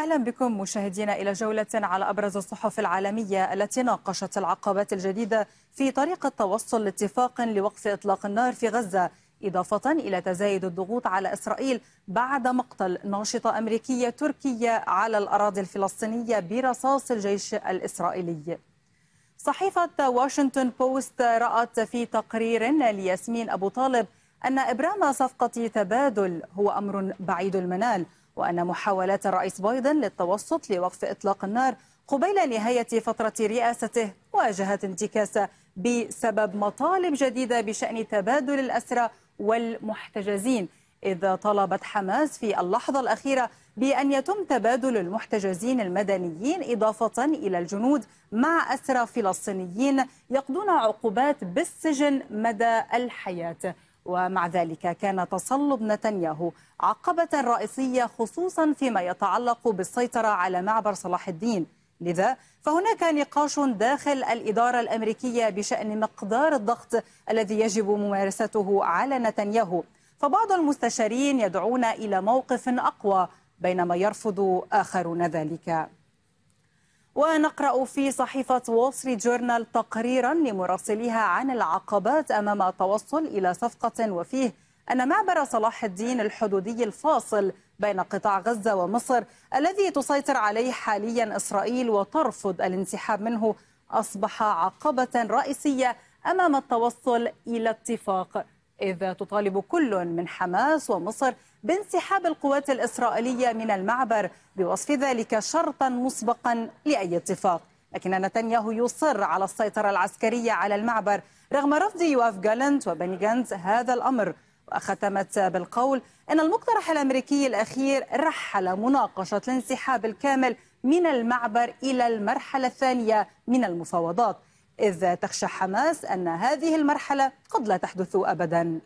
أهلا بكم مشاهدينا إلى جولة على أبرز الصحف العالمية التي ناقشت العقبات الجديدة في طريق التوصل لاتفاق لوقف إطلاق النار في غزة إضافة إلى تزايد الضغوط على إسرائيل بعد مقتل ناشطة أمريكية تركية على الأراضي الفلسطينية برصاص الجيش الإسرائيلي صحيفة واشنطن بوست رأت في تقرير لياسمين أبو طالب أن إبرام صفقة تبادل هو أمر بعيد المنال وأن محاولات الرئيس بايدن للتوسط لوقف إطلاق النار قبيل نهاية فترة رئاسته واجهت انتكاسة بسبب مطالب جديدة بشأن تبادل الأسرى والمحتجزين إذا طلبت حماس في اللحظة الأخيرة بأن يتم تبادل المحتجزين المدنيين إضافة إلى الجنود مع أسرى فلسطينيين يقضون عقوبات بالسجن مدى الحياة ومع ذلك كان تصلب نتنياهو عقبة رئيسية خصوصا فيما يتعلق بالسيطرة على معبر صلاح الدين لذا فهناك نقاش داخل الإدارة الأمريكية بشأن مقدار الضغط الذي يجب ممارسته على نتنياهو فبعض المستشارين يدعون إلى موقف أقوى بينما يرفض آخرون ذلك ونقرأ في صحيفة وول ستريت جورنال تقريرا لمراسليها عن العقبات أمام التوصل إلى صفقة وفيه أن معبر صلاح الدين الحدودي الفاصل بين قطاع غزة ومصر الذي تسيطر عليه حاليا إسرائيل وترفض الانسحاب منه أصبح عقبة رئيسية أمام التوصل إلى اتفاق إذ تطالب كل من حماس ومصر بانسحاب القوات الإسرائيلية من المعبر بوصف ذلك شرطا مسبقا لأي اتفاق لكن نتنياهو يصر على السيطرة العسكرية على المعبر رغم رفض يواف جالنت وبني جانت هذا الأمر وختمت بالقول أن المقترح الأمريكي الأخير رحل مناقشة الانسحاب الكامل من المعبر إلى المرحلة الثانية من المفاوضات إذ تخشى حماس أن هذه المرحلة قد لا تحدث أبداً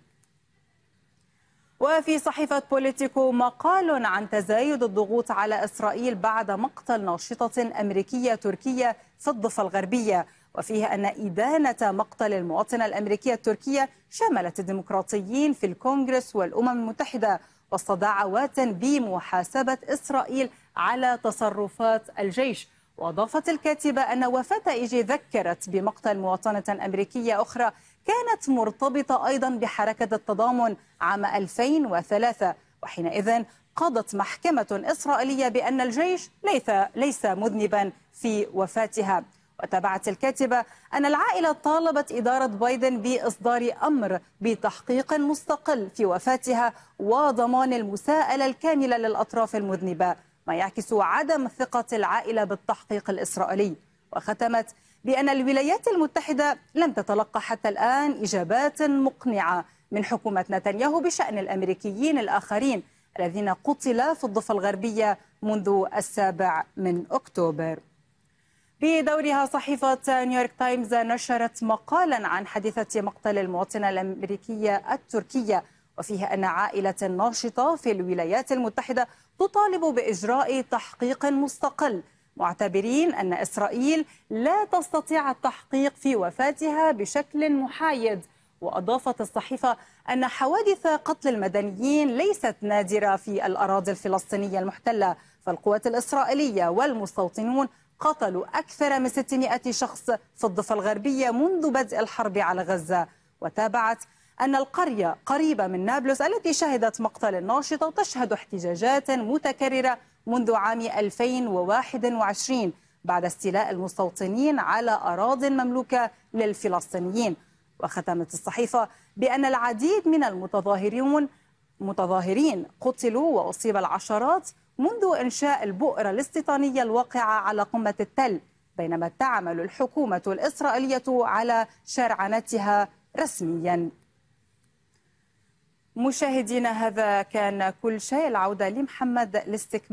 وفي صحيفة بوليتيكو مقال عن تزايد الضغوط على إسرائيل بعد مقتل ناشطة أمريكية تركية في الضفة الغربية وفيه أن إدانة مقتل المواطنة الأمريكية التركية شملت الديمقراطيين في الكونغرس والأمم المتحدة وسط دعوات بمحاسبة إسرائيل على تصرفات الجيش وأضافت الكاتبة أن وفاة إيجي ذكرت بمقتل مواطنة أمريكية أخرى كانت مرتبطة أيضا بحركة التضامن عام 2003 وحينئذ قضت محكمة إسرائيلية بأن الجيش ليس ليس مذنبا في وفاتها وتابعت الكاتبة أن العائلة طالبت إدارة بايدن بإصدار أمر بتحقيق مستقل في وفاتها وضمان المساءلة الكاملة للأطراف المذنبة ما يعكس عدم ثقة العائلة بالتحقيق الإسرائيلي وختمت بأن الولايات المتحدة لم تتلقى حتى الآن إجابات مقنعة من حكومة نتنياهو بشأن الأمريكيين الآخرين الذين قتل في الضفة الغربية منذ السابع من أكتوبر بدورها صحيفة نيويورك تايمز نشرت مقالا عن حادثة مقتل المواطنة الأمريكية التركية وفيه أن عائلة ناشطة في الولايات المتحدة تطالب بإجراء تحقيق مستقل معتبرين أن إسرائيل لا تستطيع التحقيق في وفاتها بشكل محايد وأضافت الصحيفة أن حوادث قتل المدنيين ليست نادرة في الأراضي الفلسطينية المحتلة فالقوات الإسرائيلية والمستوطنون قتلوا أكثر من 600 شخص في الضفة الغربية منذ بدء الحرب على غزة وتابعت أن القرية قريبة من نابلس التي شهدت مقتل الناشطة تشهد احتجاجات متكررة منذ عام 2021 بعد استيلاء المستوطنين على أراض مملوكة للفلسطينيين وختمت الصحيفة بأن العديد من المتظاهرون متظاهرين قتلوا وأصيب العشرات منذ إنشاء البؤرة الاستيطانية الواقعة على قمة التل بينما تعمل الحكومة الإسرائيلية على شرعنتها رسمياً مشاهدينا هذا كان كل شيء العودة لمحمد لاستكمال